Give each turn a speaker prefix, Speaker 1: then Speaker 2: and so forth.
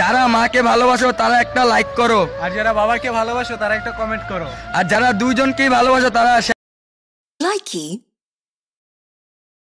Speaker 1: যারা মাকে ভালোবাসো তারা একটা লাইক করো
Speaker 2: আর যারা বাবাকে ভালোবাসো তারা একটা কমেন্ট করো
Speaker 1: আর যারা দুজনকেই ভালোবাসো তারা লাইকি